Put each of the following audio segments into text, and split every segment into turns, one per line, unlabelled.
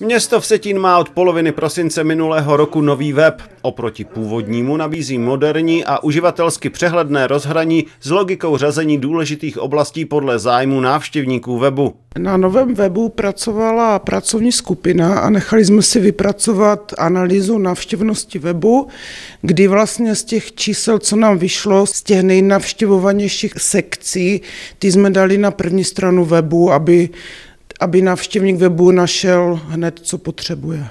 Město Vsetín má od poloviny prosince minulého roku nový web. Oproti původnímu nabízí moderní a uživatelsky přehledné rozhraní s logikou řazení důležitých oblastí podle zájmu návštěvníků webu. Na novém webu
pracovala pracovní skupina a nechali jsme si vypracovat analýzu návštěvnosti webu, kdy vlastně z těch čísel, co nám vyšlo, z těch nejnavštěvovanějších sekcí, ty jsme dali na první stranu webu, aby aby návštěvník webu našel hned, co potřebuje.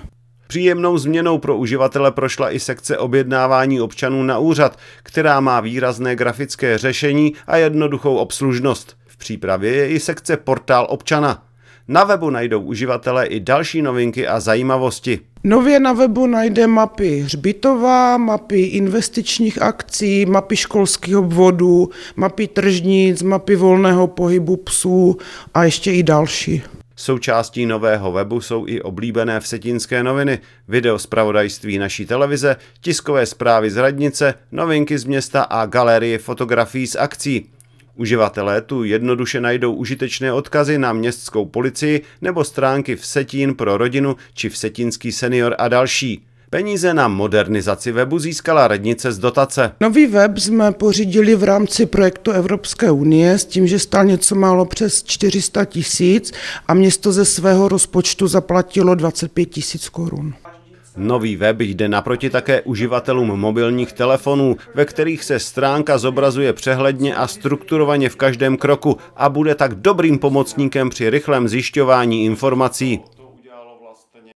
Příjemnou změnou pro uživatele prošla i sekce objednávání občanů na úřad, která má výrazné grafické řešení a jednoduchou obslužnost. V přípravě je i sekce Portál občana. Na webu najdou uživatelé i další novinky a zajímavosti.
Nově na webu najde mapy hřbitová, mapy investičních akcí, mapy školských obvodů, mapy tržnic, mapy volného pohybu psů a ještě i další.
Součástí nového webu jsou i oblíbené vsetínské noviny, video zpravodajství naší televize, tiskové zprávy z radnice, novinky z města a galerie fotografií z akcí. Uživatelé tu jednoduše najdou užitečné odkazy na městskou policii nebo stránky Vsetín pro rodinu či Vsetínský senior a další. Peníze na modernizaci webu získala radnice z dotace.
Nový web jsme pořídili v rámci projektu Evropské unie s tím, že stál něco málo přes 400 tisíc a město ze svého rozpočtu zaplatilo 25 tisíc korun.
Nový web jde naproti také uživatelům mobilních telefonů, ve kterých se stránka zobrazuje přehledně a strukturovaně v každém kroku a bude tak dobrým pomocníkem při rychlém zjišťování informací.